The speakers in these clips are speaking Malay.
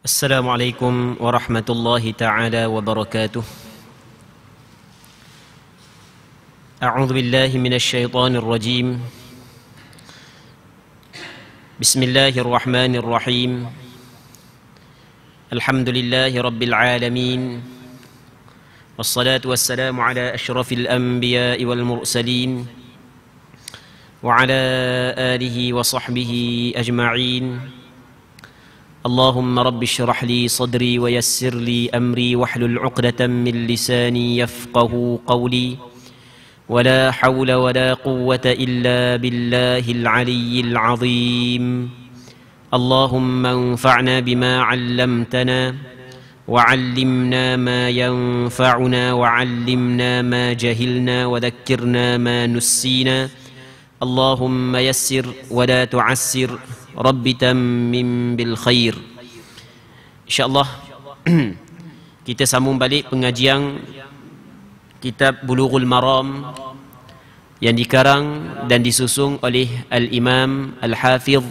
السلام عليكم ورحمة الله تعالى وبركاته أعوذ بالله من الشيطان الرجيم بسم الله الرحمن الرحيم الحمد لله رب العالمين والصلاة والسلام على أشرف الأنبياء والمرسلين وعلى آله وصحبه أجمعين اللهم رب اشرح لي صدري ويسر لي امري واحلل عقده من لساني يفقه قولي ولا حول ولا قوه الا بالله العلي العظيم اللهم انفعنا بما علمتنا وعلمنا ما ينفعنا وعلمنا ما جهلنا وذكرنا ما نسينا اللهم يسر ولا تعسر Rabbi tammim bil khair InsyaAllah Kita sambung balik pengajian Kitab Bulughul Maram Yang dikarang dan disusung oleh Al-Imam Al-Hafidh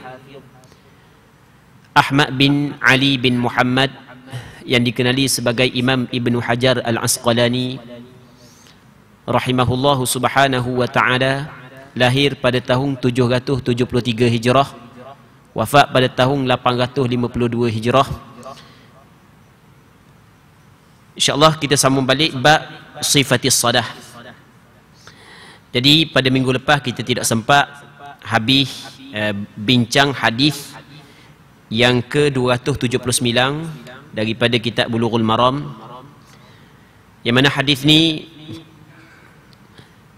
Ahmad bin Ali bin Muhammad yang dikenali sebagai Imam Ibn Hajar Al-Asqalani rahimahullahu subhanahu wa ta'ala lahir pada tahun 773 Hijrah wafat pada tahun 852 Hijrah. InsyaAllah kita sambung balik bab sifatis sadah. Jadi pada minggu lepas kita tidak sempat habis uh, bincang hadis yang ke-279 daripada kitab Bulughul Maram. Yang mana hadis ni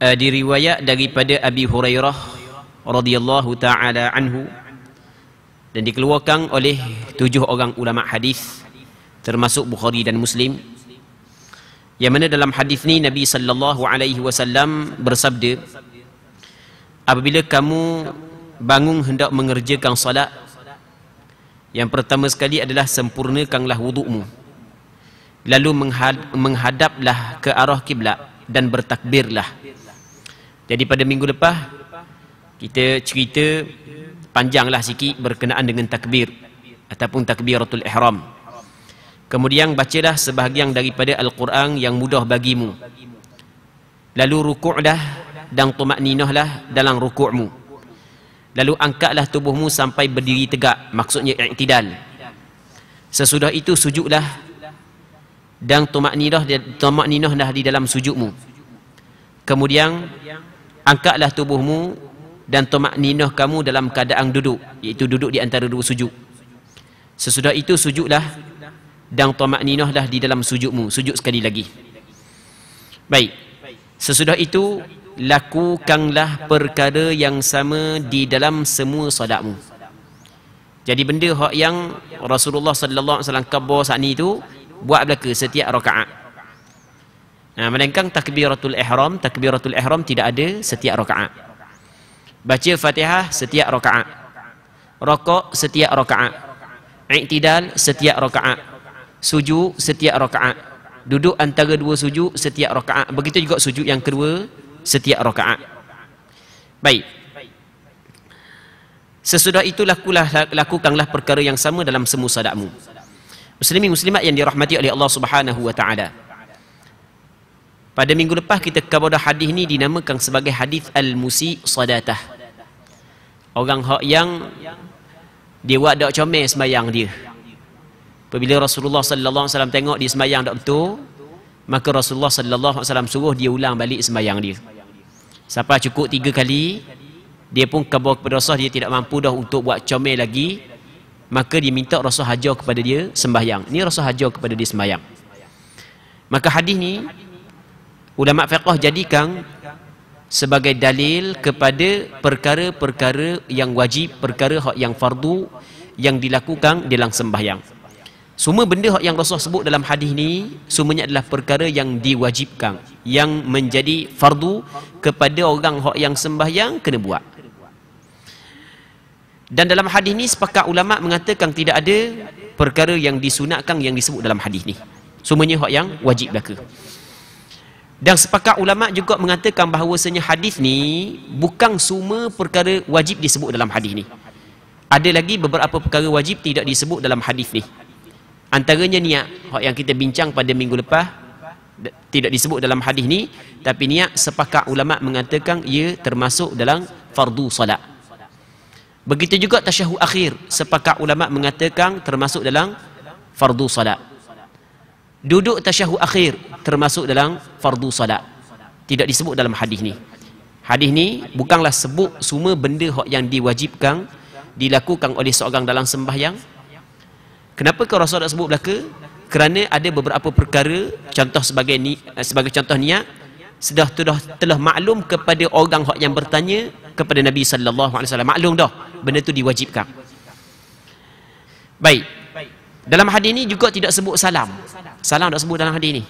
uh, diriwayat daripada Abi Hurairah radhiyallahu taala anhu dan dikeluarkan oleh tujuh orang ulama hadis termasuk Bukhari dan Muslim yang mana dalam hadis ni Nabi sallallahu alaihi wasallam bersabda apabila kamu bangun hendak mengerjakan solat yang pertama sekali adalah sempurnakanlah wudukmu lalu menghadaplah ke arah kiblat dan bertakbirlah jadi pada minggu lepas kita cerita panjanglah sikit berkenaan dengan takbir ataupun takbiratul ihram kemudian bacalah sebahagian daripada al-Quran yang mudah bagimu lalu ruku'lah dan tumakninahlah dalam ruku'mu. lalu angkatlah tubuhmu sampai berdiri tegak maksudnya i'tidal sesudah itu sujudlah dan tumakninah tumakninahlah di dalam sujudmu kemudian angkatlah tubuhmu dan tomak ninoh kamu dalam keadaan duduk iaitu duduk di antara dua sujud sesudah itu sujudlah dan tomak ninohlah di dalam sujudmu sujud sekali lagi baik sesudah itu lakukanlah perkara yang sama di dalam semua solatmu jadi benda hak yang Rasulullah sallallahu alaihi wasallam kabur saat ni tu buat belaka setiap rakaat. Nah, melainkan takbiratul ihram, takbiratul ihram tidak ada setiap rakaat. Baca Fatihah setiap rakaat. Rokok setiap rakaat. I'tidal setiap rakaat. Sujud setiap rakaat. Duduk antara dua sujud setiap rakaat. Begitu juga sujud yang kedua setiap rakaat. Baik. Sesudah itu lakulah lakukanlah perkara yang sama dalam semua sadakmu. Muslimin muslimat yang dirahmati oleh Allah Subhanahu wa taala. Pada minggu lepas kita kepada hadis ni dinamakan sebagai hadis al-musi sadatah. Orang hak yang dia buat dak comel sembahyang dia. Apabila Rasulullah sallallahu alaihi wasallam tengok dia sembahyang dak betul, maka Rasulullah sallallahu alaihi wasallam suruh dia ulang balik sembahyang dia. Sampai cukup tiga kali, dia pun kabur kepada Rasul dia tidak mampu dah untuk buat comel lagi. Maka dia minta Rasul hajar kepada dia sembahyang. Ini Rasul hajar kepada dia sembahyang. Maka hadis ni Ulama fiqh jadikan sebagai dalil kepada perkara-perkara yang wajib, perkara yang fardu yang dilakukan di dalam sembahyang. Semua benda yang Rasul sebut dalam hadis ni semuanya adalah perkara yang diwajibkan, yang menjadi fardu kepada orang yang sembahyang kena buat. Dan dalam hadis ni sepakat ulama mengatakan tidak ada perkara yang disunatkan yang disebut dalam hadis ni. Semuanya hak yang wajib belaka. Dan sepakat ulama juga mengatakan bahawasanya hadis ni bukan semua perkara wajib disebut dalam hadis ni. Ada lagi beberapa perkara wajib tidak disebut dalam hadis ni. Antaranya niat yang kita bincang pada minggu lepas tidak disebut dalam hadis ni tapi niat sepakat ulama mengatakan ia termasuk dalam fardu solat. Begitu juga tasyahud akhir sepakat ulama mengatakan termasuk dalam fardu solat duduk tasyahud akhir termasuk dalam fardu solat tidak disebut dalam hadis ni hadis ni bukanlah sebut semua benda yang diwajibkan dilakukan oleh seorang dalam sembahyang kenapa ke rasul tak sebut belaka kerana ada beberapa perkara contoh sebagai ni, eh, sebagai contoh niat sudah telah telah maklum kepada orang yang bertanya kepada Nabi sallallahu alaihi wasallam maklum dah benda tu diwajibkan baik dalam hadis ini juga tidak sebut salam. Salam tidak sebut dalam hadis ini.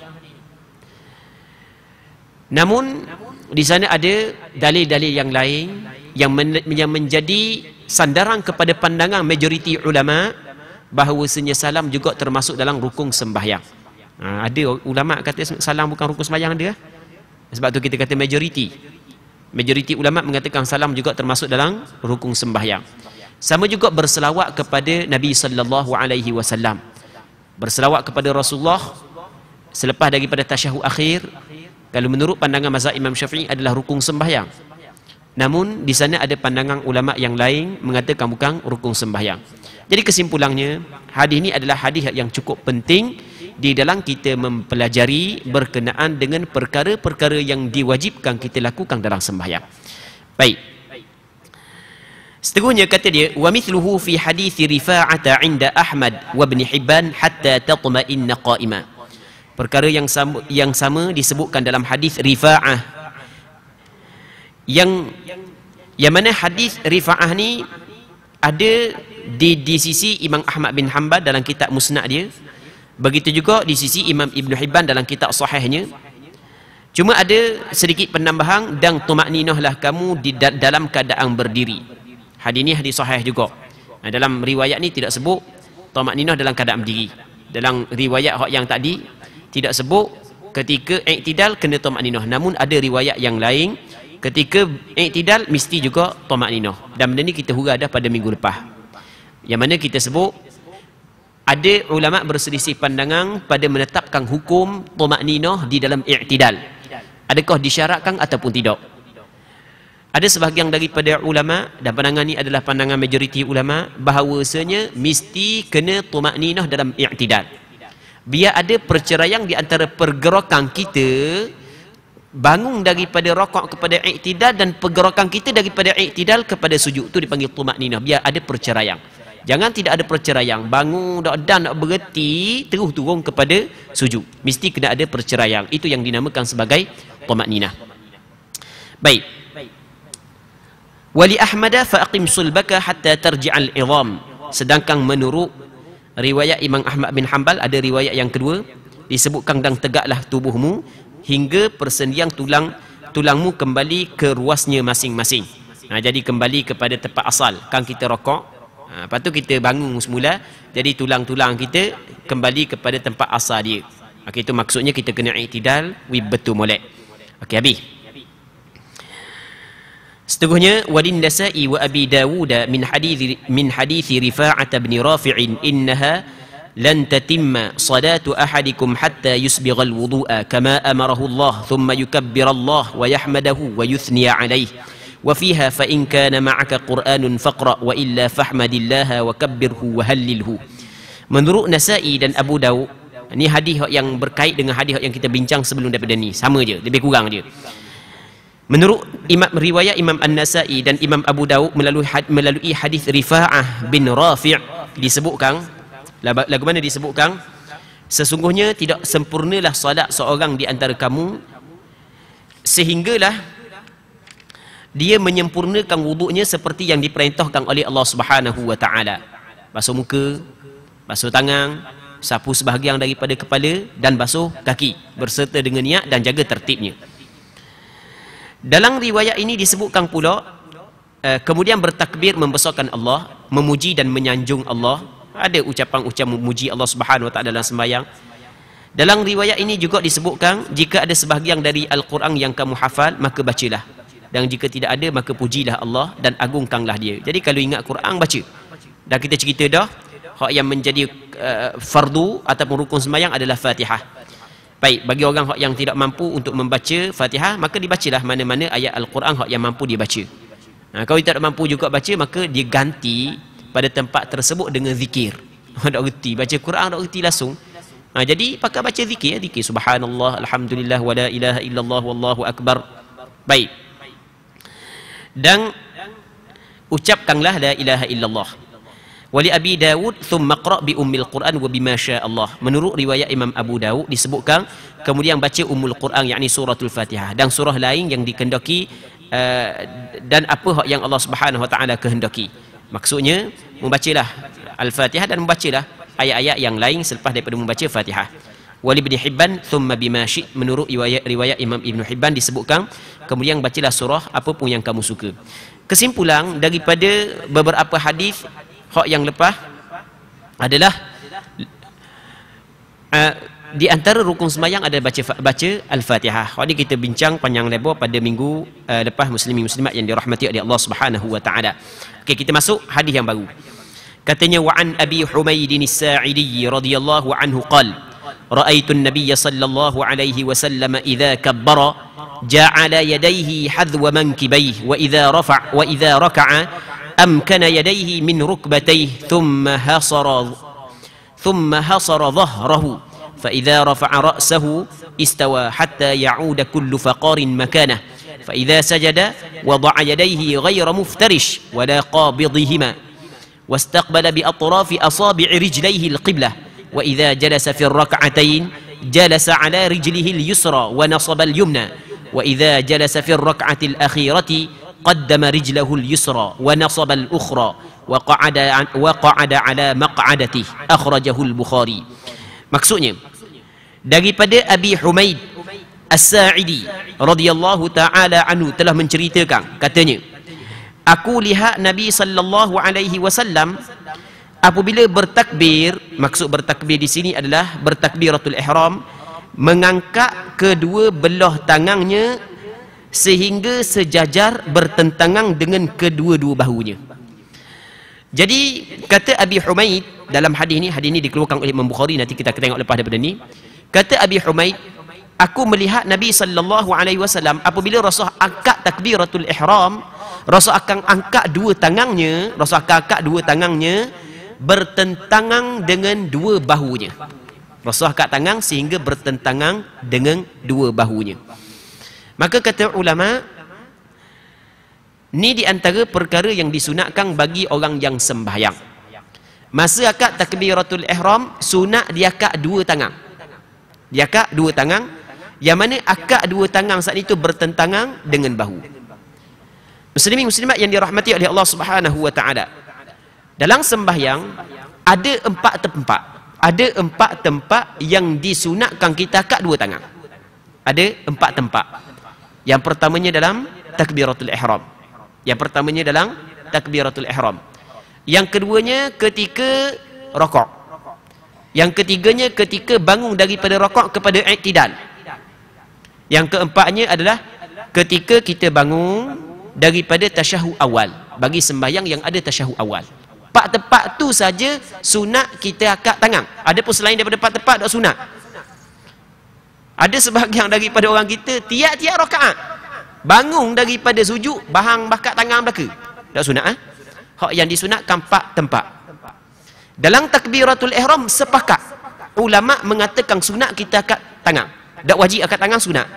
Namun di sana ada dalil-dalil yang lain yang, menjadi sandaran kepada pandangan majoriti ulama bahawa bahawasanya salam juga termasuk dalam rukun sembahyang. Ha, ada ulama kata salam bukan rukun sembahyang dia. Sebab tu kita kata majoriti. Majoriti ulama mengatakan salam juga termasuk dalam rukun sembahyang. Sama juga berselawat kepada Nabi sallallahu alaihi wasallam. Berselawat kepada Rasulullah selepas daripada tasyahud akhir kalau menurut pandangan mazhab Imam Syafi'i adalah rukun sembahyang. Namun di sana ada pandangan ulama yang lain mengatakan bukan rukun sembahyang. Jadi kesimpulannya hadis ini adalah hadis yang cukup penting di dalam kita mempelajari berkenaan dengan perkara-perkara yang diwajibkan kita lakukan dalam sembahyang. Baik. Seterusnya kata dia wa mithluhu fi hadis rifa'ah 'inda Ahmad wa Ibn Hibban hatta tatma'inna qa'ima. Perkara yang sama, yang sama disebutkan dalam hadis rifa'ah. Yang yang mana hadis rifa'ah ni ada di di sisi Imam Ahmad bin Hanbal dalam kitab Musnad dia. Begitu juga di sisi Imam Ibn Hibban dalam kitab sahihnya. Cuma ada sedikit penambahan dan tumakninahlah kamu di dalam keadaan berdiri. Hadis ini hadis sahih juga. Nah, dalam riwayat ni tidak sebut Tomak Ninah dalam keadaan berdiri. Dalam riwayat hak yang tadi tidak sebut ketika iktidal kena Tomak Ninah. Namun ada riwayat yang lain ketika iktidal mesti juga Tomak Ninah. Dan benda ni kita hura dah pada minggu lepas. Yang mana kita sebut ada ulama berselisih pandangan pada menetapkan hukum Tomak Ninah di dalam iktidal. Adakah disyaratkan ataupun tidak? Ada sebahagian daripada ulama dan pandangan ini adalah pandangan majoriti ulama bahawasanya mesti kena tumakninah dalam i'tidal. Biar ada perceraian di antara pergerakan kita bangun daripada rokok kepada i'tidal dan pergerakan kita daripada i'tidal kepada sujud itu dipanggil tumakninah biar ada perceraian. Jangan tidak ada perceraian. Bangun dan dak berhenti terus turun kepada sujud. Mesti kena ada perceraian. Itu yang dinamakan sebagai tumakninah. Baik, wali ahmada fa aqim sulbaka hatta tarji'al idham sedangkan menurut riwayat imam ahmad bin hanbal ada riwayat yang kedua disebutkan dan tegaklah tubuhmu hingga persendian tulang tulangmu kembali ke ruasnya masing-masing nah, ha, jadi kembali kepada tempat asal kan kita rokok ha, lepas tu kita bangun semula jadi tulang-tulang kita kembali kepada tempat asal dia okay, ha, itu maksudnya kita kena i'tidal wibbatu molek Okey, habis. Setengahnya Wadin Nasa'i wa Abi Dawud min hadith min hadith Rifa'ah bin Rafi' innaha lan tatimma salatu ahadikum hatta yusbigha alwudu'a kama amarahu Allah thumma yukabbir Allah wa yahmadahu wa yuthni 'alayhi wa fiha fa in kana ma'aka Qur'anun faqra wa illa fahmadillah wa kabbirhu wa hallilhu Menurut Nasa'i dan Abu Dawud ini hadis yang berkait dengan hadis yang kita bincang sebelum daripada ni sama je lebih kurang dia Menurut Imam riwayat Imam An-Nasa'i dan Imam Abu Daud melalui melalui hadis Rifa'ah bin Rafi' disebutkan lagu mana disebutkan sesungguhnya tidak sempurnalah solat seorang di antara kamu sehinggalah dia menyempurnakan wuduknya seperti yang diperintahkan oleh Allah Subhanahu wa taala basuh muka basuh tangan sapu sebahagian daripada kepala dan basuh kaki berserta dengan niat dan jaga tertibnya dalam riwayat ini disebutkan pula eh, kemudian bertakbir membesarkan Allah, memuji dan menyanjung Allah. Ada ucapan-ucapan memuji Allah Subhanahu Wa Taala dalam sembahyang. Dalam riwayat ini juga disebutkan jika ada sebahagian dari Al-Quran yang kamu hafal maka bacalah. Dan jika tidak ada maka pujilah Allah dan agungkanlah dia. Jadi kalau ingat Quran baca. Dah kita cerita dah hak yang menjadi uh, fardu ataupun rukun sembahyang adalah Fatihah. Baik, bagi orang yang tidak mampu untuk membaca Fatihah, maka dibacalah mana-mana ayat Al-Quran yang mampu dibaca. Nah, ha, kalau tidak mampu juga baca, maka dia ganti pada tempat tersebut dengan zikir. Tak erti, baca Quran tak erti langsung. Nah, ha, jadi, pakai baca zikir. Ya, zikir, subhanallah, alhamdulillah, wala ilaha illallah, wallahu akbar. Baik. Dan, ucapkanlah la ilaha illallah wali Abi Dawud thumma qra' bi ummil Quran wa bima syaa Allah. Menurut riwayat Imam Abu Dawud disebutkan kemudian baca ummul Quran yakni suratul Fatihah dan surah lain yang dikendaki uh, eh, dan apa hak yang Allah Subhanahu wa taala kehendaki. Maksudnya membacalah Al-Fatihah dan membacalah ayat-ayat yang lain selepas daripada membaca Fatihah. Wali bin Hibban thumma bima syi' menurut riwayat, riwayat Imam Ibn Hibban disebutkan kemudian bacalah surah apa pun yang kamu suka. Kesimpulan daripada beberapa hadis khok yang lepas adalah uh, di antara rukun semayang ada baca baca al-fatihah. Hari ini kita bincang panjang lebar pada minggu uh, lepas Muslimi muslimat yang dirahmati oleh Allah Subhanahu wa taala. Okey kita masuk hadis yang baru. Katanya wa an Abi Humaid saidi radhiyallahu anhu qal ra'aitu an-nabiy sallallahu alaihi wasallam idza kabbara ja'ala yadayhi hadwa mankibayhi wa idza rafa' wa idza raka'a أمكن يديه من ركبتيه ثم هصر ثم هصر ظهره فإذا رفع رأسه استوى حتى يعود كل فقار مكانه فإذا سجد وضع يديه غير مفترش ولا قابضهما واستقبل بأطراف أصابع رجليه القبلة وإذا جلس في الركعتين جلس على رجله اليسرى ونصب اليمنى وإذا جلس في الركعة الأخيرة قدم رجله اليسرى ونصب الأخرى وقعد, وقعد على مقعدته أخرجه البخاري مكسوني daripada Abi Humaid As-Sa'idi radhiyallahu taala anhu telah menceritakan katanya aku lihat Nabi sallallahu alaihi wasallam apabila bertakbir maksud bertakbir di sini adalah bertakbiratul ihram mengangkat kedua belah tangannya sehingga sejajar bertentangan dengan kedua-dua bahunya jadi kata Abi Humaid dalam hadis ini hadis ini dikeluarkan oleh Imam Bukhari nanti kita akan tengok lepas daripada ini kata Abi Humaid aku melihat Nabi sallallahu alaihi wasallam apabila Rasul angkat takbiratul ihram Rasul akan angkat dua tangannya Rasul akan angkat dua tangannya bertentangan dengan dua bahunya Rasul angkat tangan sehingga bertentangan dengan dua bahunya Maka kata ulama ni di antara perkara yang disunatkan bagi orang yang sembahyang. Masa akad takbiratul ihram sunat dia akad dua tangan. Dia akad dua tangan yang mana akad dua tangan saat itu bertentangan dengan bahu. Muslimin muslimat yang dirahmati oleh Allah Subhanahu wa taala. Dalam sembahyang ada empat tempat. Ada empat tempat yang disunatkan kita akad dua tangan. Ada empat tempat. Yang pertamanya dalam takbiratul ihram. Yang pertamanya dalam takbiratul ihram. Yang keduanya ketika rokok. Yang ketiganya ketika bangun daripada rokok kepada iktidal. Yang keempatnya adalah ketika kita bangun daripada tasyahu awal. Bagi sembahyang yang ada tasyahu awal. Pak tepat tu saja sunat kita akak tangan. Ada pun selain daripada pak tepat ada sunat ada sebahagian daripada orang kita tiap-tiap rakaat bangun daripada sujud bahang bakat tangan belaka tak sunat ah ha? hak yang disunat kampak tempat dalam takbiratul ihram sepakat ulama mengatakan sunat kita akat tangan dak wajib akat tangan sunat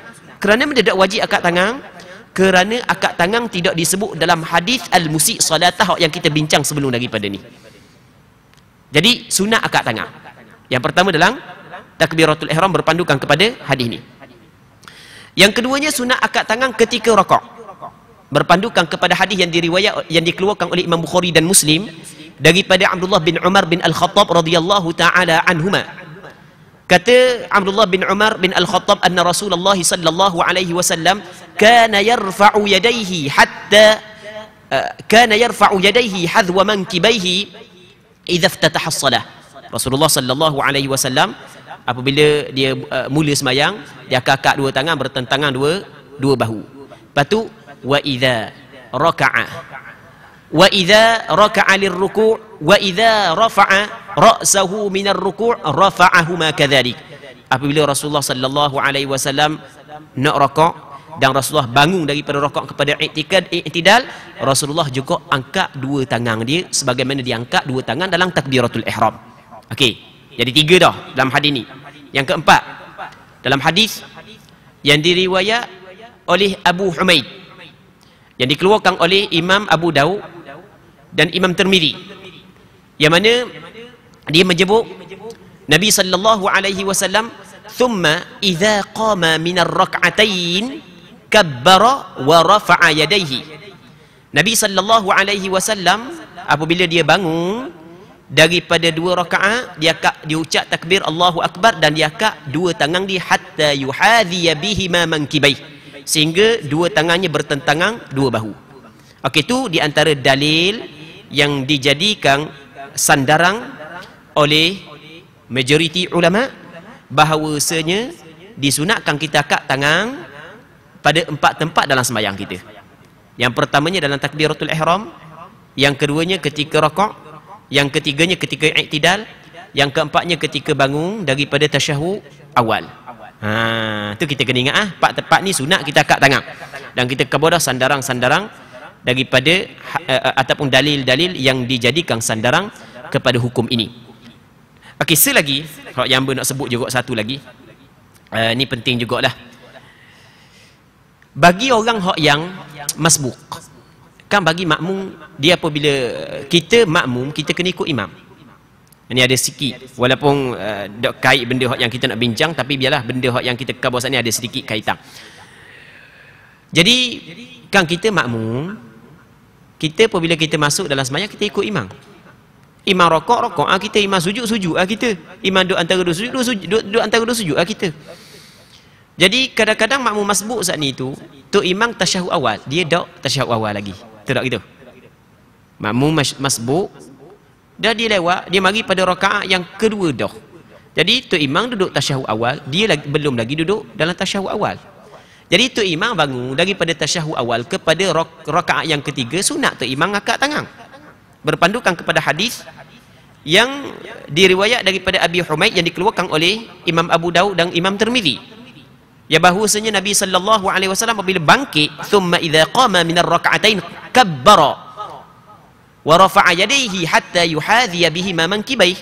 kerana benda dak wajib akat tangan kerana akat tangan tidak disebut dalam hadis al-musi salatah yang kita bincang sebelum daripada ni jadi sunat akat tangan yang pertama dalam takbiratul ihram berpandukan kepada hadis ini. Yang keduanya sunat akad tangan ketika rokok. Berpandukan kepada hadis yang diriwayat yang dikeluarkan oleh Imam Bukhari dan Muslim daripada Abdullah bin Umar bin Al-Khattab radhiyallahu taala anhuma. Kata Abdullah bin Umar bin Al-Khattab anna Rasulullah sallallahu alaihi wasallam kana yarfa'u yadayhi hatta eh, kana yarfa'u yadayhi hadwa mankibaihi idza iftataha as-salah. Rasulullah sallallahu alaihi wasallam apabila dia uh, mula semayang dia akak-akak dua tangan bertentangan dua dua bahu lepas tu wa idza raka'a wa idza raka'a lir ruku' wa idza rafa'a ra'sahu min ar ruku' ma kadhalik apabila Rasulullah sallallahu alaihi wasallam nak rakaat dan Rasulullah bangun daripada rokok kepada iktikad iktidal Rasulullah juga angkat dua tangan dia sebagaimana diangkat dua tangan dalam takbiratul ihram okey jadi tiga dah dalam hadis ni. Yang keempat, dalam hadis yang diriwayat oleh Abu Humaid. Yang dikeluarkan oleh Imam Abu Daud dan Imam Termiri. Yang mana dia menjebuk Nabi sallallahu alaihi wasallam thumma idza qama min ar-rak'atayn kabbara wa rafa'a yadayhi Nabi sallallahu alaihi wasallam apabila dia bangun daripada dua rakaat dia kak diucap takbir Allahu akbar dan dia kak dua tangan dia hatta yuhadhi bihi ma mankibai sehingga dua tangannya bertentangan dua bahu okey tu di antara dalil yang dijadikan sandaran oleh majoriti ulama bahawasanya disunatkan kita kak tangan pada empat tempat dalam sembahyang kita yang pertamanya dalam takbiratul ihram yang keduanya ketika rakaat yang ketiganya ketika iktidal yang keempatnya ketika bangun daripada tasyahud awal ha tu kita kena ingat ah pak tepat ni sunat kita kat tangan dan kita kebodoh sandarang-sandarang daripada uh, ataupun dalil-dalil yang dijadikan sandarang kepada hukum ini okey selagi kalau yang nak sebut juga satu lagi uh, ni penting jugalah bagi orang hok yang masbuk belakang bagi makmum dia apabila eh, kita makmum kita kena ikut imam ini ada sikit walaupun uh, dok kait benda yang kita nak bincang tapi biarlah benda yang kita kekal ini ada sedikit kaitan jadi kan kita makmum kita apabila kita masuk dalam semayang kita ikut imam imam rokok rokok ah kita imam sujud sujud ah kita imam duduk antara dua sujud dua sujud duduk, duduk antara dua sujud ah kita jadi kadang-kadang makmum masbuk saat ni tu tu imam tasyahu awal dia dok tasyahu awal lagi tidak gitu makmum masbuk dah dia lewat dia mari pada rakaat yang kedua dah jadi tu imam duduk tasyahud awal dia lagi, belum lagi duduk dalam tasyahud awal jadi tu imam bangun daripada tasyahud awal kepada rakaat yang ketiga sunat tu imam angkat tangan berpandukan kepada hadis yang diriwayat daripada Abi Humaid yang dikeluarkan oleh Imam Abu Daud dan Imam Tirmizi Ya bahwasanya Nabi sallallahu alaihi wasallam apabila bangkit, thumma idza qama min ar-rak'atain kabbara wa rafa'a yadayhi hatta yuhadhi bihi ma mankibai.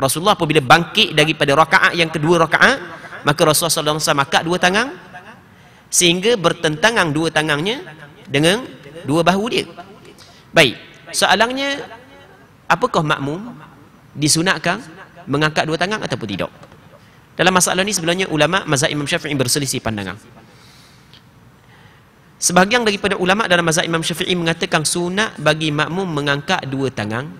Rasulullah apabila bangkit daripada rakaat yang kedua rakaat, maka Rasulullah sallallahu alaihi wasallam makat dua tangan sehingga bertentangan dua tangannya dengan dua bahu dia. Baik. Soalannya apakah makmum disunatkan mengangkat dua tangan ataupun tidak? Dalam masalah ini sebenarnya ulama mazhab Imam Syafi'i berselisih pandangan. Sebahagian daripada ulama dalam mazhab Imam Syafi'i mengatakan sunat bagi makmum mengangkat dua tangan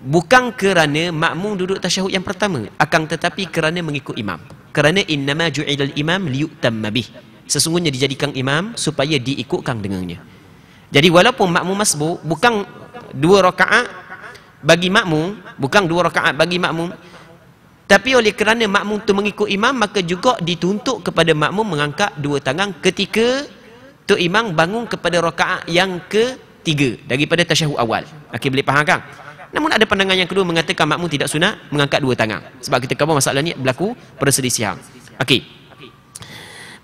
bukan kerana makmum duduk tasyahud yang pertama akan tetapi kerana mengikut imam. Kerana innama ju'ilal imam liyutamma bih. Sesungguhnya dijadikan imam supaya diikutkan dengannya. Jadi walaupun makmum masbuk bukan dua rakaat bagi makmum, bukan dua rakaat bagi makmum, tapi oleh kerana makmum tu mengikut imam, maka juga dituntut kepada makmum mengangkat dua tangan ketika tu imam bangun kepada rokaat yang ketiga daripada tasyahu awal. Okey boleh faham kan? Namun ada pandangan yang kedua mengatakan makmum tidak sunat mengangkat dua tangan. Sebab kita kata masalah ni berlaku pada sedih siang. Okey.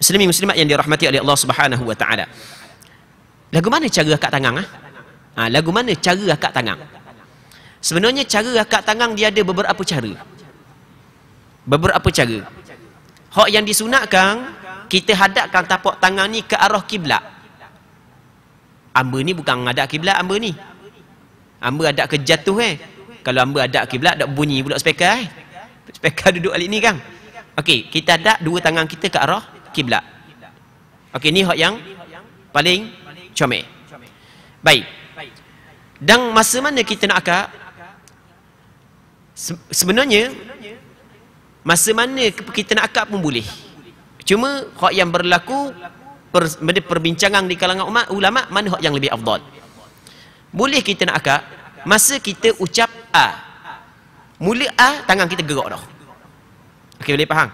Muslimin muslimat yang dirahmati oleh Allah Subhanahu wa taala. Lagu mana cara angkat tangan ah? Ha? ha, lagu mana cara angkat tangan? Sebenarnya cara angkat tangan dia ada beberapa cara beberapa cara hak yang disunatkan kita hadapkan tapak tangan ni ke arah kiblat amba ni bukan ada kiblat amba ni amba ada ke jatuh eh kalau amba ada kiblat tak bunyi pula speaker eh speaker duduk alik ni kan okey kita ada dua tangan kita ke arah kiblat okey ni hak yang paling comel baik dan masa mana kita nak akak sebenarnya Masa mana kita nak akad pun boleh. Cuma hak yang berlaku per, perbincangan di kalangan umat ulama mana hak yang lebih afdal. Boleh kita nak akad masa kita ucap a. Mula a tangan kita gerak dah. Okey boleh faham?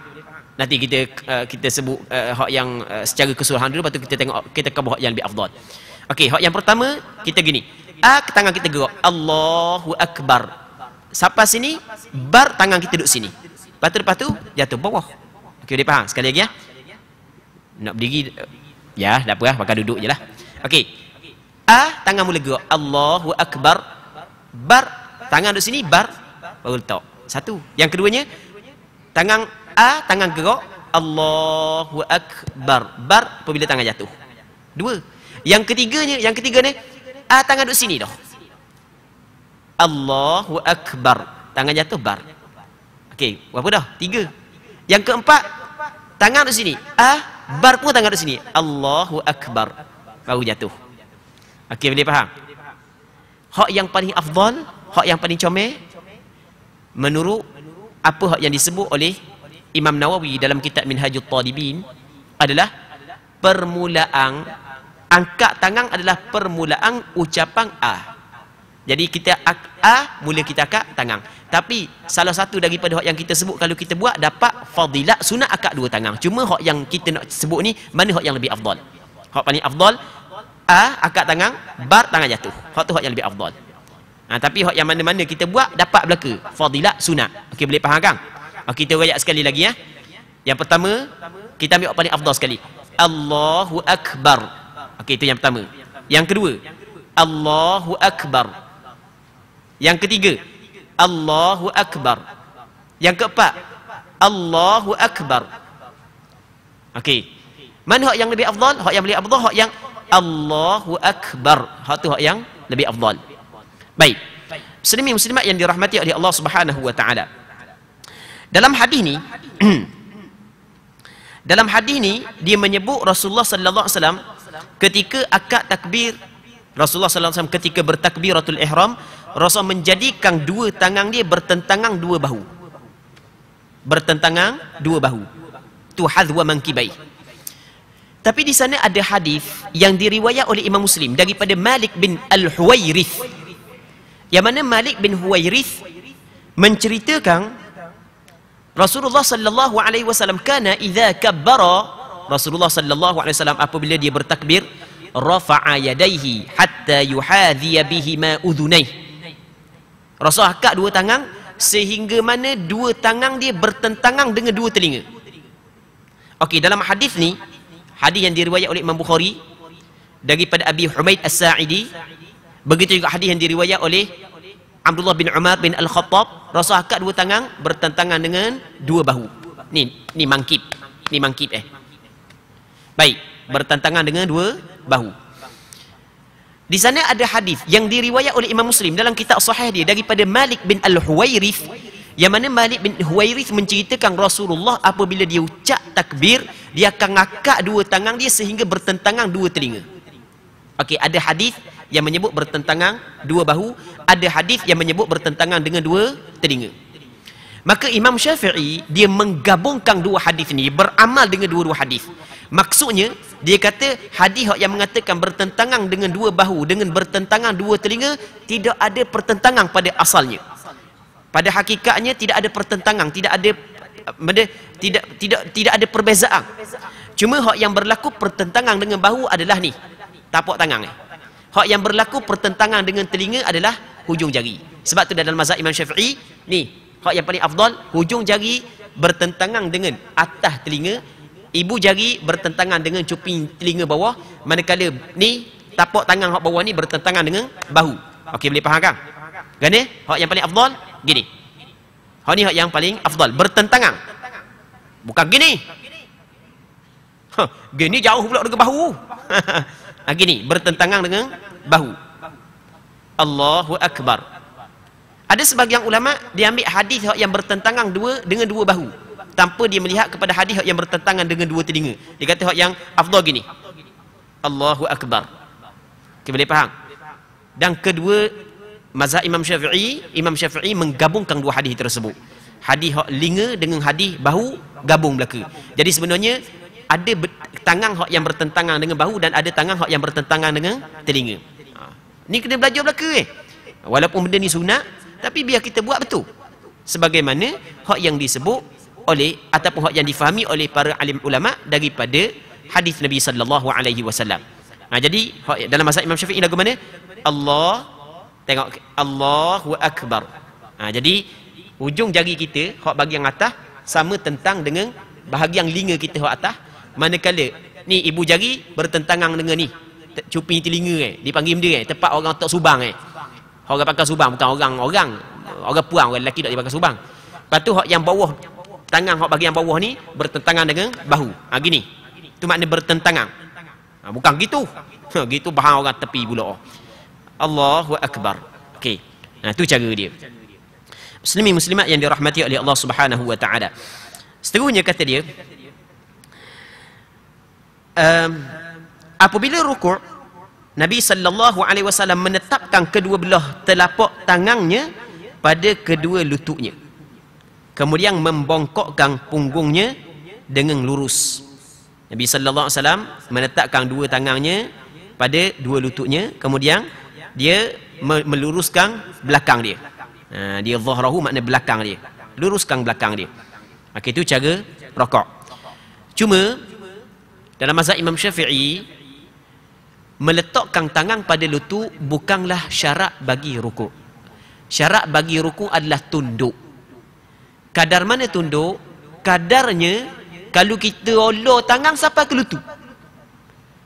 Nanti kita uh, kita sebut uh, hak yang uh, secara keseluruhan dulu lepas tu kita tengok kita kabar hak yang lebih afdal. Okey, hak yang pertama kita gini. A tangan kita gerak. Allahu akbar. Siapa sini? Bar tangan kita duduk sini. Lepas tu, lepas tu jatuh bawah. Okey, boleh faham? Sekali lagi ya. Nak berdiri. Ya, tak apa lah. Ya, Maka duduk je lah. Okey. A, tangan mula gerak. Allahu Akbar. Bar. Tangan duduk sini, bar. Baru letak. Satu. Yang keduanya, tangan A, tangan gerak. Allahu Akbar. Bar, apabila tangan jatuh. Dua. Yang ketiganya, yang ketiga ni, A, tangan duduk sini dah. Allahu Akbar. Tangan jatuh, Bar. Okey, berapa dah? Tiga. Yang keempat, tangan di sini. Ah, bar pun tangan di sini. Allahu Akbar. Baru jatuh. Okey, boleh faham? Hak yang paling afdal, hak yang paling comel, menurut apa hak yang disebut oleh Imam Nawawi dalam kitab Minhajul Talibin adalah permulaan angkat tangan adalah permulaan ucapan ah. Jadi kita a, a mula kita akak tangang. Tapi salah satu daripada hak yang kita sebut kalau kita buat dapat fadilat sunat akak dua tangang. Cuma hak yang kita nak sebut ni mana hak yang lebih afdal? Hak paling afdal a akak tangang, bar tangan jatuh. Hak tu hak yang lebih afdal. Ha, tapi hak yang mana-mana kita buat dapat belaka fadilat sunat. Okey boleh faham kan? Okey ha, kita rayak sekali lagi ya. Yang pertama kita ambil hak paling afdal sekali. Allahu akbar. Okey itu yang pertama. Yang kedua Allahu akbar. Yang ketiga, Allahu Akbar. Yang keempat, Allahu Akbar. Okey. Mana hak yang lebih afdal? Hak yang lebih afdal hak yang Allahu Akbar. Hak tu hak yang lebih afdal. Baik. Muslimin muslimat yang dirahmati oleh Allah Subhanahu wa taala. Dalam hadis ni Dalam hadis ni dia menyebut Rasulullah sallallahu alaihi wasallam ketika akad takbir Rasulullah sallallahu alaihi wasallam ketika bertakbiratul ihram Rasul menjadikan dua tangan dia bertentangan dua bahu. Bertentangan dua bahu. Tu hadwa mankibai. Tapi di sana ada hadis yang diriwayat oleh Imam Muslim daripada Malik bin Al-Huwairith. Yang mana Malik bin Huwairith menceritakan Rasulullah sallallahu alaihi wasallam kana idza kabbara Rasulullah sallallahu alaihi wasallam apabila dia bertakbir rafa'a yadayhi hatta yuhadhiya bihi ma udhunayhi Rasul akak dua tangan sehingga mana dua tangan dia bertentangan dengan dua telinga. Okey, dalam hadis ni hadis yang diriwayat oleh Imam Bukhari daripada Abi Humaid As-Sa'idi begitu juga hadis yang diriwayat oleh Abdullah bin Umar bin Al-Khattab rasul akak dua tangan bertentangan dengan dua bahu. Ni ni mangkib. Ni mangkib eh. Baik, bertentangan dengan dua bahu. Di sana ada hadis yang diriwayat oleh Imam Muslim dalam kitab sahih dia daripada Malik bin Al-Huwairith yang mana Malik bin Huwairith menceritakan Rasulullah apabila dia ucap takbir dia akan ngakak dua tangan dia sehingga bertentangan dua telinga. Okey, ada hadis yang menyebut bertentangan dua bahu, ada hadis yang menyebut bertentangan dengan dua telinga. Maka Imam Syafi'i dia menggabungkan dua hadis ini beramal dengan dua-dua hadis. Maksudnya dia kata hadis yang mengatakan bertentangan dengan dua bahu, dengan bertentangan dua telinga, tidak ada pertentangan pada asalnya. Pada hakikatnya tidak ada pertentangan, tidak ada tidak tidak tidak, tidak ada perbezaan. Cuma hak yang berlaku pertentangan dengan bahu adalah ni, tapak tangan ni. Eh. Hak yang berlaku pertentangan dengan telinga adalah hujung jari. Sebab tu dalam mazhab Imam Syafi'i, ni, hak yang paling afdal hujung jari bertentangan dengan atas telinga ibu jari bertentangan dengan cuping telinga bawah manakala ni tapak tangan hak bawah ni bertentangan dengan bahu okey boleh faham kan gini kan hak yang paling afdal gini hak ni hak yang paling afdal bertentangan bukan gini ha, gini jauh pula dengan bahu ha, gini bertentangan dengan bahu Allahu akbar ada sebagian ulama dia ambil hadis yang bertentangan dua dengan dua bahu tanpa dia melihat kepada hadis yang bertentangan dengan dua telinga dia kata hak yang afdal gini Allahu akbar okay, boleh faham dan kedua mazhab Imam Syafi'i Imam Syafi'i menggabungkan dua hadis tersebut hadis hak linga dengan hadis bahu gabung belaka jadi sebenarnya ada tangan hak yang bertentangan dengan bahu dan ada tangan hak yang bertentangan dengan telinga ha. ni kena belajar belaka eh walaupun benda ni sunat tapi biar kita buat betul sebagaimana hak yang disebut oleh ataupun hak yang difahami oleh para alim ulama daripada hadis Nabi sallallahu alaihi wasallam. Nah ha, jadi dalam masa Imam Syafi'i lagu mana? Allah tengok Allahu akbar. Nah ha, jadi hujung jari kita hak bagi yang atas sama tentang dengan bahagian linga kita hak atas manakala ni ibu jari bertentangan dengan ni cupi telinga eh dipanggil benda eh tempat orang tak subang eh orang pakai subang bukan orang orang orang puang orang lelaki tak dipakai subang lepas tu hak yang bawah tangan bagi yang bawah ni bertentangan dengan bahu. Ha gini. Tu makna bertentangan. Ha, bukan gitu. Ha gitu bahang orang tepi pula. Allahu akbar. Okey. Ha tu cara dia. Muslimin muslimat yang dirahmati oleh Allah Subhanahu wa taala. Seterusnya kata dia um, apabila rukuk Nabi sallallahu alaihi wasallam menetapkan kedua belah telapak tangannya pada kedua lututnya kemudian membongkokkan punggungnya dengan lurus Nabi sallallahu alaihi wasallam meletakkan dua tangannya pada dua lututnya kemudian dia meluruskan belakang dia ha, dia zahrahu makna belakang dia luruskan belakang dia maka itu cara rokok cuma dalam mazhab Imam Syafi'i meletakkan tangan pada lutut bukanlah syarat bagi rukuk syarat bagi rukuk adalah tunduk Kadar mana tunduk? Kadarnya kalau kita olor tangan sampai ke lutut.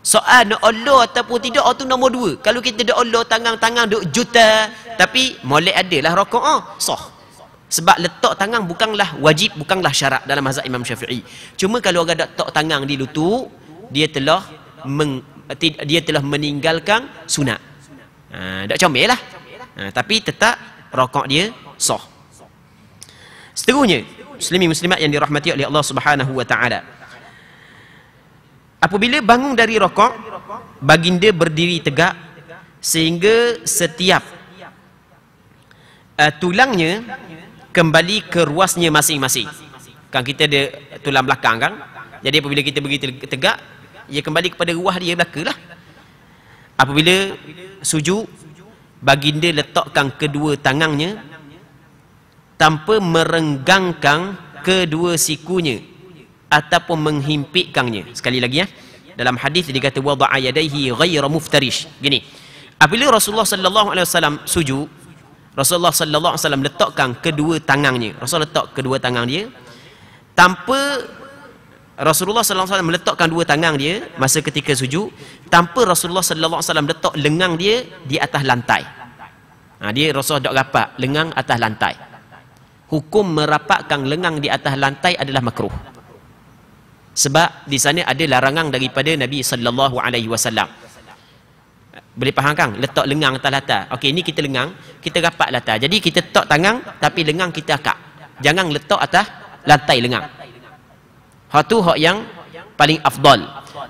Soal nak olor ataupun tidak itu nombor dua. Kalau kita dah olor tangan-tangan duk juta tapi molek adalah rokok sah. Sebab letak tangan bukanlah wajib, bukanlah syarat dalam mazhab Imam Syafi'i. Cuma kalau orang letak tangan di lutut, dia telah meng, dia telah meninggalkan sunat. Ha, tak comel lah. Ha, tapi tetap rokok dia sah seterusnya muslimin muslimat yang dirahmati oleh Allah Subhanahu wa taala apabila bangun dari rokok baginda berdiri tegak sehingga setiap uh, tulangnya kembali ke ruasnya masing-masing kan kita ada tulang belakang kan jadi apabila kita berdiri tegak ia kembali kepada ruah dia belakalah apabila sujud baginda letakkan kedua tangannya tanpa merenggangkan kedua sikunya ataupun menghimpitkannya sekali lagi ya dalam hadis dia kata wada'a yadayhi ghayra muftarish gini apabila Rasulullah sallallahu alaihi wasallam sujud Rasulullah sallallahu alaihi wasallam letakkan kedua tangannya Rasul letak kedua tangan dia tanpa Rasulullah sallallahu alaihi wasallam meletakkan dua tangan dia masa ketika sujud tanpa Rasulullah sallallahu alaihi wasallam letak lengan dia di atas lantai ha, dia Rasul tak rapat lengan atas lantai hukum merapatkan lengang di atas lantai adalah makruh sebab di sana ada larangan daripada Nabi sallallahu alaihi wasallam boleh faham kan letak lengang atas lata okey ni kita lengang kita rapat lata jadi kita tok tangan tapi lengang kita akak jangan letak atas lantai lengang ha tu hak yang paling afdal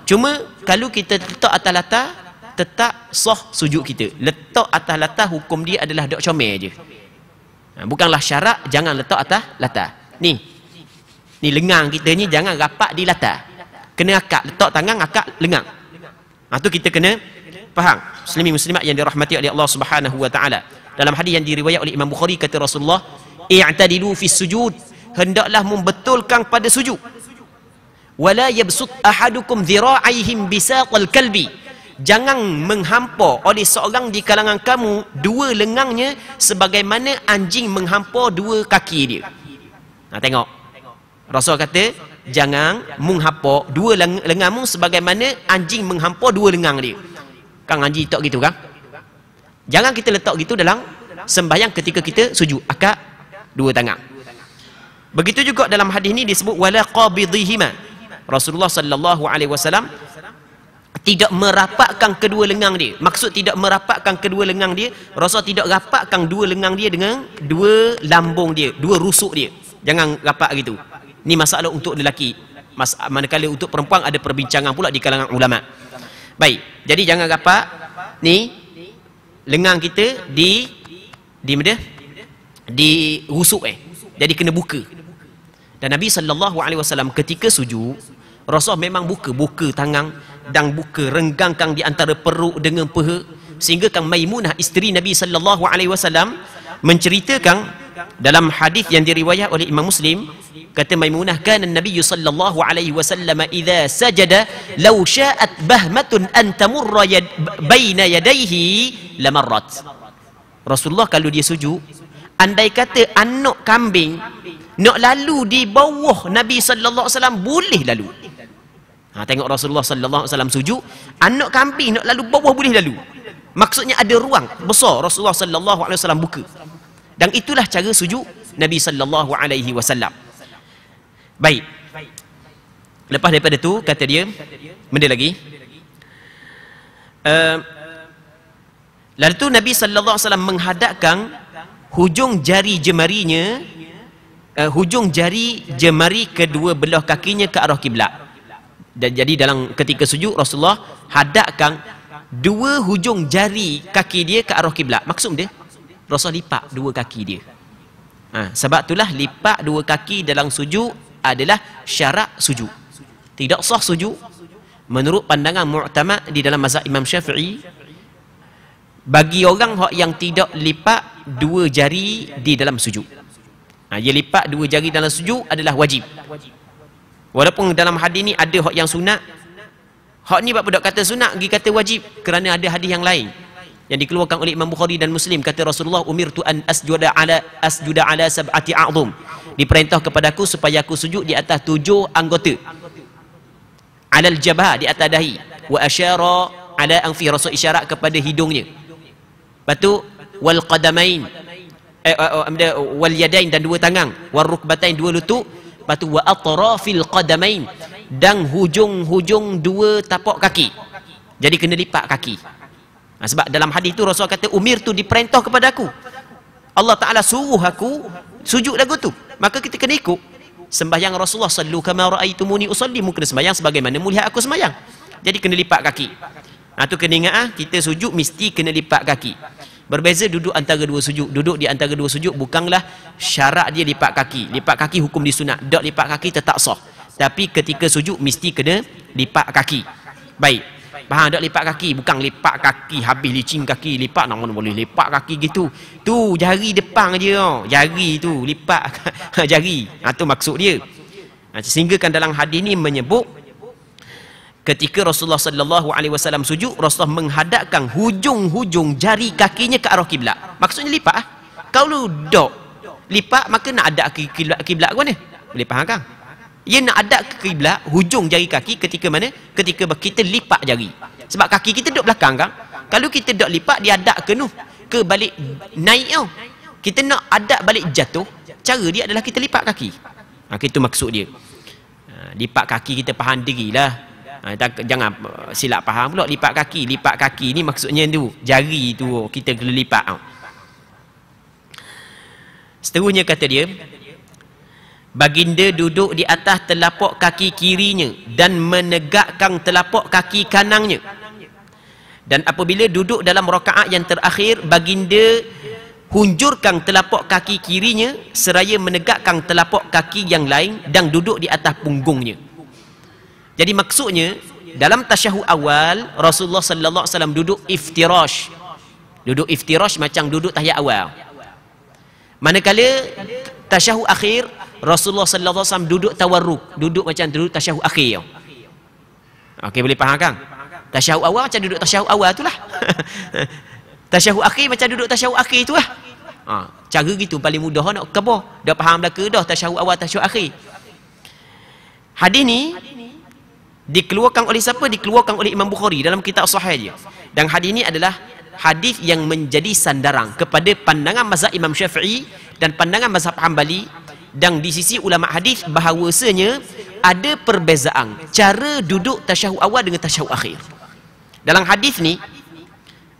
cuma kalau kita letak atas lata tetap sah sujud kita letak atas lata hukum dia adalah dak comel je Ha, bukanlah syarat jangan letak atas lata. Ni. Ni lengang kita ni jangan rapat di lata. Kena akak letak tangan akak lengang. Ha tu kita kena faham. Muslimi muslimat yang dirahmati oleh Allah Subhanahu wa taala. Dalam hadis yang diriwayat oleh Imam Bukhari kata Rasulullah, "I'tadilu fi sujud." Hendaklah membetulkan pada sujud. "Wala yabsut ahadukum dhira'aihim bisaqal kalbi." jangan menghampa oleh seorang di kalangan kamu dua lengangnya, sebagaimana anjing menghampa dua kaki dia. Nah, tengok. Rasul kata, jangan menghampa dua lengangmu, sebagaimana anjing menghampa dua lengang dia. Kang anjing tak gitu kan? Jangan kita letak gitu dalam sembahyang ketika kita sujud. Akak dua tangan. Begitu juga dalam hadis ini disebut wala qabidhihima. Rasulullah sallallahu alaihi wasallam tidak merapatkan kedua lengang dia maksud tidak merapatkan kedua lengang dia rasa tidak rapatkan dua lengang dia dengan dua lambung dia dua rusuk dia jangan rapat gitu ni masalah untuk lelaki Mas, manakala untuk perempuan ada perbincangan pula di kalangan ulama baik jadi jangan rapat ni lengang kita di di mana di rusuk eh jadi kena buka dan Nabi sallallahu alaihi wasallam ketika sujud Rasulullah memang buka buka tangan dan buka renggang kang di antara perut dengan peha sehingga kang Maimunah isteri Nabi sallallahu alaihi wasallam menceritakan dalam hadis yang diriwayat oleh Imam Muslim kata Maimunah kana Nabi sallallahu alaihi wasallam idza sajada law sya'at bahmatun an tamurra yad, baina yadayhi lamarrat Rasulullah kalau dia sujud andai kata anak kambing nak lalu di bawah Nabi sallallahu alaihi wasallam boleh lalu Ha, tengok Rasulullah sallallahu alaihi wasallam sujud, anak kambing nak lalu bawah boleh lalu. Maksudnya ada ruang besar Rasulullah sallallahu alaihi wasallam buka. Dan itulah cara sujud Nabi sallallahu alaihi wasallam. Baik. Lepas daripada itu kata dia, benda lagi. Eh, lalu tu Nabi sallallahu alaihi wasallam menghadapkan hujung jari jemarinya uh, hujung jari jemari kedua belah kakinya ke arah kiblat dan jadi dalam ketika sujud Rasulullah hadapkan dua hujung jari kaki dia ke arah kiblat maksud dia Rasul lipat dua kaki dia ha, sebab itulah lipat dua kaki dalam sujud adalah syarat sujud tidak sah sujud menurut pandangan mu'tamad di dalam mazhab Imam Syafi'i bagi orang yang tidak lipat dua jari di dalam sujud ha, dia lipat dua jari dalam sujud adalah wajib Walaupun dalam hadis ni ada hak yang sunat. Hak ni bab kata sunat, gi kata wajib kerana ada hadis yang lain. Yang dikeluarkan oleh Imam Bukhari dan Muslim kata Rasulullah umirtu an asjuda ala asjuda ala sab'ati a'zum. Diperintah kepada aku supaya aku sujud di atas tujuh anggota. Alal jabah di atas dahi wa asyara ala angfi rasul isyarat kepada hidungnya. Batu wal qadamain eh, eh, eh, wal yadain dan dua tangan wal rukbatain dua lutut batu wa atrafil qadamain dan hujung-hujung dua tapak kaki. Jadi kena lipat kaki. Nah, ha, sebab dalam hadis tu Rasul kata umir tu diperintah kepada aku. Allah Taala suruh aku sujud lagu tu. Maka kita kena ikut sembahyang Rasulullah sallu kama raaitumuni usalli mungkin sembahyang sebagaimana mulia aku sembahyang. Jadi kena lipat kaki. Nah ha, tu kena ingat ah kita sujud mesti kena lipat kaki. Berbeza duduk antara dua sujud. Duduk di antara dua sujud bukanlah syarat dia lipat kaki. Lipat kaki hukum disunat. Dok lipat kaki tetap sah. Tapi ketika sujud mesti kena lipat kaki. Baik. Faham dok lipat kaki? Bukan lipat kaki habis licin kaki. Lipat nak mana boleh lipat kaki gitu. Tu jari depan je. Oh. Jari tu lipat jari. Ha, tu maksud dia. Ha, sehingga kan dalam hadis ni menyebut ketika Rasulullah sallallahu alaihi wasallam sujud Rasulullah menghadapkan hujung-hujung jari kakinya ke arah kiblat maksudnya lipat ah kau lu dok lipat maka nak ada ke kiblat kiblat kau ni boleh faham kan ia nak ada ke kiblat hujung jari kaki ketika mana ketika kita lipat jari sebab kaki kita dok belakang kan kalau kita dok lipat dia ada ke nu ke balik naik tau kita nak adab balik jatuh cara dia adalah kita lipat kaki ha, itu maksud dia ha, lipat kaki kita faham dirilah Ha, jangan eh, silap faham pula lipat kaki. Lipat kaki ni maksudnya tu jari tu kita kena lipat. Seterusnya kata dia, Baginda duduk di atas telapak kaki kirinya dan menegakkan telapak kaki kanannya. Dan apabila duduk dalam rakaat yang terakhir, baginda hunjurkan telapak kaki kirinya seraya menegakkan telapak kaki yang lain dan duduk di atas punggungnya. Jadi maksudnya dalam tasyahud awal Rasulullah sallallahu alaihi wasallam duduk iftirash. Duduk iftirash macam duduk tahiyat awal. Manakala tasyahud akhir Rasulullah sallallahu alaihi wasallam duduk tawarruk, duduk macam duduk tasyahud akhir. Okey boleh faham kan? Tasyahud awal macam duduk tasyahud awal itulah. tasyahud akhir macam duduk tasyahud akhir itulah. Ha, cara gitu paling mudah nak kebo. Dah faham belaka dah tasyahud awal tasyahud akhir. Hadis ni, Hadis ni dikeluarkan oleh siapa dikeluarkan oleh Imam Bukhari dalam kitab sahih dia dan hadis ini adalah hadis yang menjadi sandaran kepada pandangan mazhab Imam Syafi'i dan pandangan mazhab Hanbali. dan di sisi ulama hadis bahawasanya ada perbezaan cara duduk tasyahud awal dengan tasyahud akhir dalam hadis ni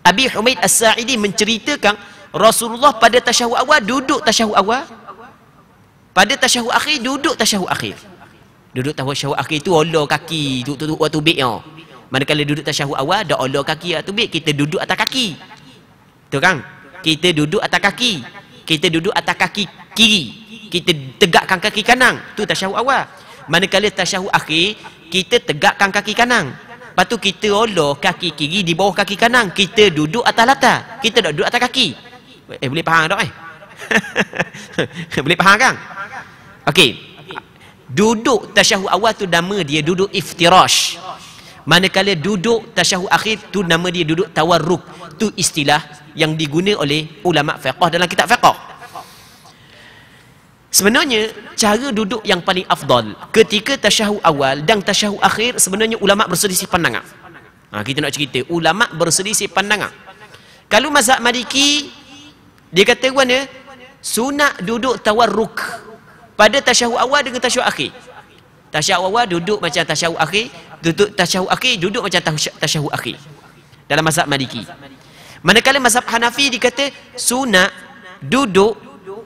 Abi Humaid As-Sa'idi menceritakan Rasulullah pada tasyahud awal duduk tasyahud awal pada tasyahud akhir duduk tasyahud akhir Duduk tahu tasyahud akhir itu olo kaki duduk tu waktu bik yo. Oh. Manakala duduk tasyahud awal dah olo kaki waktu bik kita duduk atas kaki. Betul kan? Kita duduk atas kaki. Kita duduk atas kaki kiri. Kita tegakkan kaki kanan. Tu tasyahud awal. Manakala tasyahud akhir kita tegakkan kaki kanan. Lepas tu kita olo kaki kiri di bawah kaki kanan. Kita duduk atas lata. Kita dak duduk atas kaki. Eh boleh faham dak eh? boleh faham kan? Okey duduk tasyahud awal tu nama dia duduk iftirash manakala duduk tasyahud akhir tu nama dia duduk tawarruk tu istilah yang diguna oleh ulama fiqh dalam kitab fiqh sebenarnya cara duduk yang paling afdal ketika tasyahud awal dan tasyahud akhir sebenarnya ulama berselisih pandangan ha, kita nak cerita ulama berselisih pandangan kalau mazhab maliki dia kata mana sunat duduk tawarruk pada tasyahud awal dengan tasyahud akhir. Tasyahud awal duduk macam tasyahud akhir, duduk tasyahud akhir duduk macam tasyahud akhir. Dalam mazhab Maliki. Manakala mazhab Hanafi dikata sunat duduk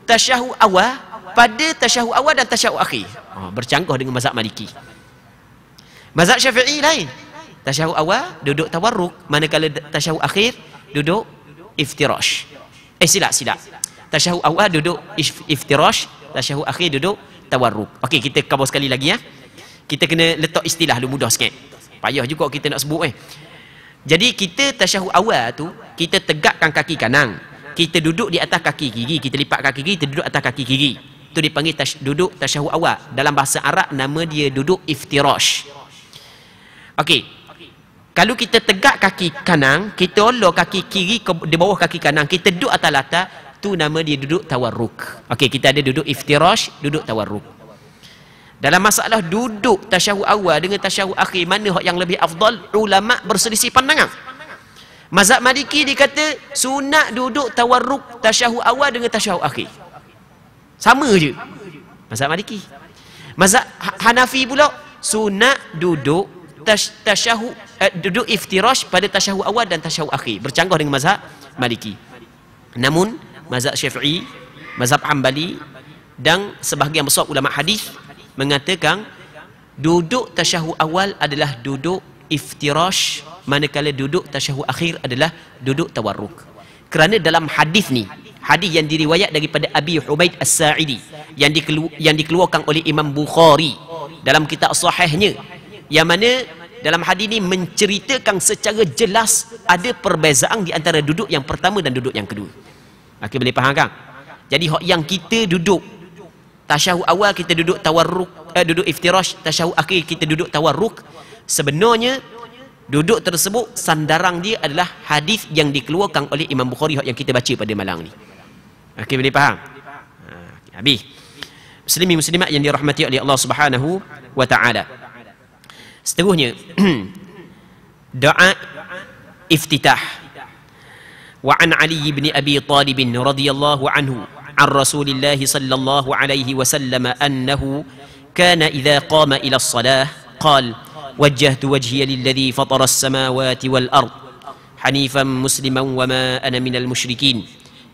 tasyahud awal pada tasyahud awal dan tasyahud akhir. Oh, ha, bercanggah dengan mazhab Maliki. Mazhab Syafi'i lain. Tasyahud awal duduk tawarruk, manakala tasyahud akhir duduk iftirash. Eh silap silap. Tasyahud awal duduk iftirash, tasyahud akhir duduk tawarruk. Okey, kita kabur sekali lagi ya. Kita kena letak istilah dulu mudah sikit. Payah juga kita nak sebut eh. Jadi kita tasyahud awal tu, kita tegakkan kaki kanan. Kita duduk di atas kaki kiri, kita lipat kaki kiri, kita duduk atas kaki kiri. Itu dipanggil tash, duduk tasyahud awal. Dalam bahasa Arab nama dia duduk iftirash. Okey. Kalau kita tegak kaki kanan, kita olok kaki kiri ke, di bawah kaki kanan, kita duduk atas latar, tu nama dia duduk tawarruk. Okey, kita ada duduk iftirash, duduk tawarruk. Dalam masalah duduk tasyahud awal dengan tasyahud akhir, mana yang lebih afdal? Ulama berselisih pandangan. Mazhab Maliki dikata kata sunat duduk tawarruk tasyahud awal dengan tasyahud akhir. Sama je. Mazhab Maliki. Mazhab ha- Hanafi pula sunat duduk tasyahud eh, duduk iftirash pada tasyahud awal dan tasyahud akhir. Bercanggah dengan mazhab Maliki. Namun, mazhab syafi'i mazhab hanbali dan sebahagian besar ulama hadis mengatakan duduk tasyahud awal adalah duduk iftirash manakala duduk tasyahud akhir adalah duduk tawarruk kerana dalam hadis ni hadis yang diriwayat daripada Abi Hubaid As-Sa'idi yang, dikelu- yang dikeluarkan oleh Imam Bukhari dalam kitab sahihnya yang mana dalam hadis ini menceritakan secara jelas ada perbezaan di antara duduk yang pertama dan duduk yang kedua. Aku boleh faham kan? Jadi yang kita duduk tasyahud awal kita duduk tawarruk eh, duduk iftirash tasyahud akhir kita duduk tawarruk sebenarnya duduk tersebut sandaran dia adalah hadis yang dikeluarkan oleh Imam Bukhari yang kita baca pada malam ni. Aku boleh faham? Abi. Ha, habis. Muslimin muslimat yang dirahmati oleh Allah Subhanahu wa taala. Seterusnya doa iftitah. وعن علي بن أبي طالب رضي الله عنه عن رسول الله صلى الله عليه وسلم أنه كان إذا قام إلى الصلاة قال وجهت وجهي للذي فطر السماوات والأرض حنيفا مسلما وما أنا من المشركين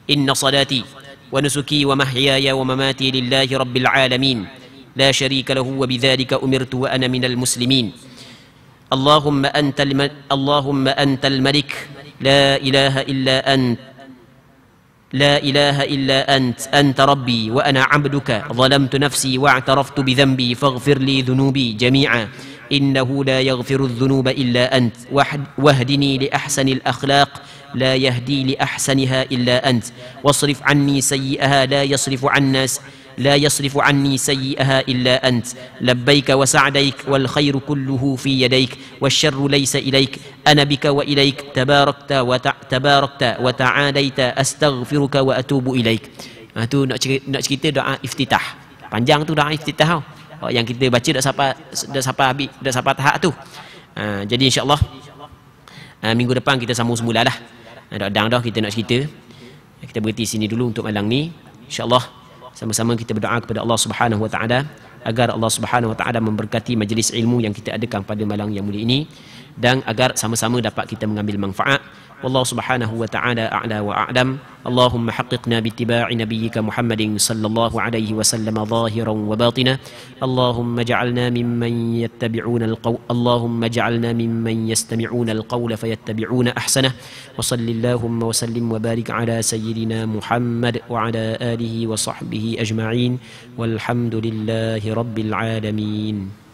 إن صلاتي ونسكي ومحياي ومماتي لله رب العالمين لا شريك له وبذلك أمرت وأنا من المسلمين اللهم أنت, الم... اللهم أنت الملك لا إله إلا أنت لا إله إلا أنت أنت ربي وأنا عبدك ظلمت نفسي واعترفت بذنبي فاغفر لي ذنوبي جميعا إنه لا يغفر الذنوب إلا أنت واهدني لأحسن الأخلاق لا يهدي لأحسنها إلا أنت واصرف عني سيئها لا يصرف عنا سيئها لا يصرف عني سيئها إلا أنت لبيك وسعديك والخير كله في يديك والشر ليس إليك أنا بك وإليك تباركت, وتع... تباركت وتعاليت أستغفرك وأتوب إليك Itu nak cerita, nak cerita doa iftitah. Panjang tu doa iftitah tau. Oh, yang kita baca dah sampai dah sampai habis dah sampai tahap tu. Ha, jadi insya-Allah ha, minggu depan kita sambung semula lah. Ha, dah dah kita nak cerita. Kita berhenti sini dulu untuk malam ni. Insya-Allah sama-sama kita berdoa kepada Allah Subhanahu wa taala agar Allah Subhanahu wa taala memberkati majlis ilmu yang kita adakan pada malam yang mulia ini dan agar sama-sama dapat kita mengambil manfaat والله سبحانه وتعالى أعلى وأعلم اللهم حققنا باتباع نبيك محمد صلى الله عليه وسلم ظاهرا وباطنا اللهم اجعلنا ممن يتبعون القول اللهم اجعلنا ممن يستمعون القول فيتبعون أحسنه وصل اللهم وسلم وبارك على سيدنا محمد وعلى آله وصحبه أجمعين والحمد لله رب العالمين